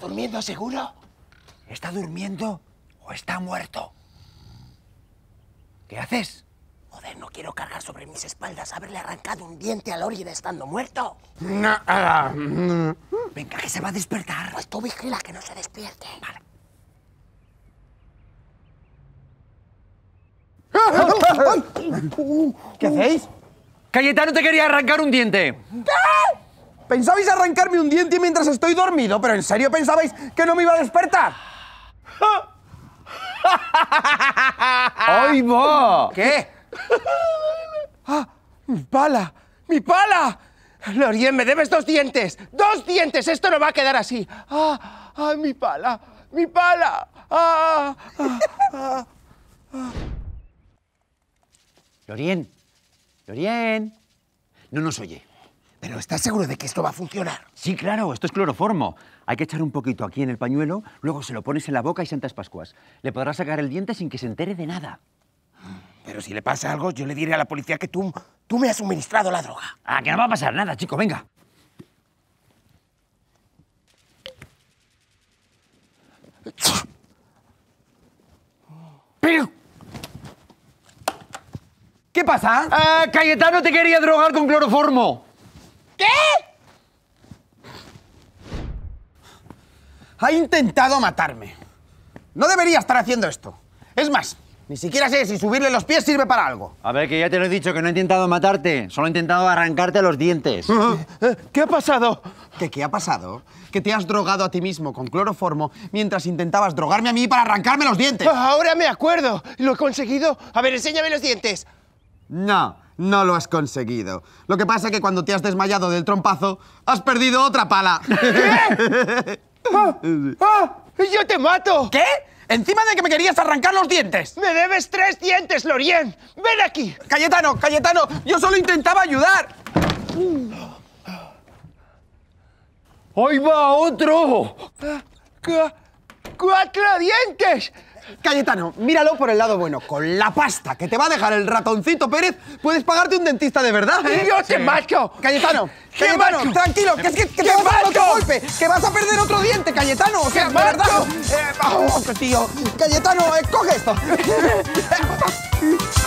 durmiendo seguro? ¿Está durmiendo o está muerto? ¿Qué haces? Joder, no quiero cargar sobre mis espaldas haberle arrancado un diente al de estando muerto. Venga, que se va a despertar. Pues tú vigila que no se despierte. Vale. ¿Qué hacéis? Cayetano te quería arrancar un diente. ¡Ah! Pensabais arrancarme un diente mientras estoy dormido, pero ¿en serio pensabais que no me iba a despertar? ¡Ay, ¿Qué? ¡Ah! ¡Mi pala! ¡Mi pala! Lorien, me debes dos dientes. ¡Dos dientes! Esto no va a quedar así. ¡Ah! ¡Ah mi pala! ¡Mi pala! ¡Ah! Lorien, Lorien, no nos oye. ¿Pero estás seguro de que esto va a funcionar? Sí, claro, esto es cloroformo. Hay que echar un poquito aquí en el pañuelo, luego se lo pones en la boca y Santas Pascuas. Le podrás sacar el diente sin que se entere de nada. Pero si le pasa algo, yo le diré a la policía que tú, tú me has suministrado la droga. Ah, que no va a pasar nada, chico, venga. Pero... ¿Qué pasa? Ah, Cayetano te quería drogar con cloroformo. ¿Qué? Ha intentado matarme. No debería estar haciendo esto. Es más, ni siquiera sé si subirle los pies sirve para algo. A ver, que ya te lo he dicho, que no he intentado matarte. Solo he intentado arrancarte los dientes. Eh, eh, ¿Qué ha pasado? ¿Qué, qué ha pasado? Que te has drogado a ti mismo con cloroformo mientras intentabas drogarme a mí para arrancarme los dientes. Ahora me acuerdo. Lo he conseguido. A ver, enséñame los dientes. No. No lo has conseguido. Lo que pasa es que cuando te has desmayado del trompazo, has perdido otra pala. ¿Qué? ¡Ah! ah ¡Yo te mato! ¿Qué? Encima de que me querías arrancar los dientes. Me debes tres dientes, Lorien. Ven aquí. Cayetano, Cayetano, yo solo intentaba ayudar. ¡Ahí va otro! ¡Cuatro dientes! Cayetano, míralo por el lado bueno. Con la pasta que te va a dejar el ratoncito Pérez, puedes pagarte un dentista de verdad, ¿eh? ¡Dios, qué macho! Cayetano, tranquilo, que es que, te vas a dar otro golpe, que vas a perder otro diente, Cayetano. O sea, verdad. Eh, oh, tío. Cayetano, coge esto.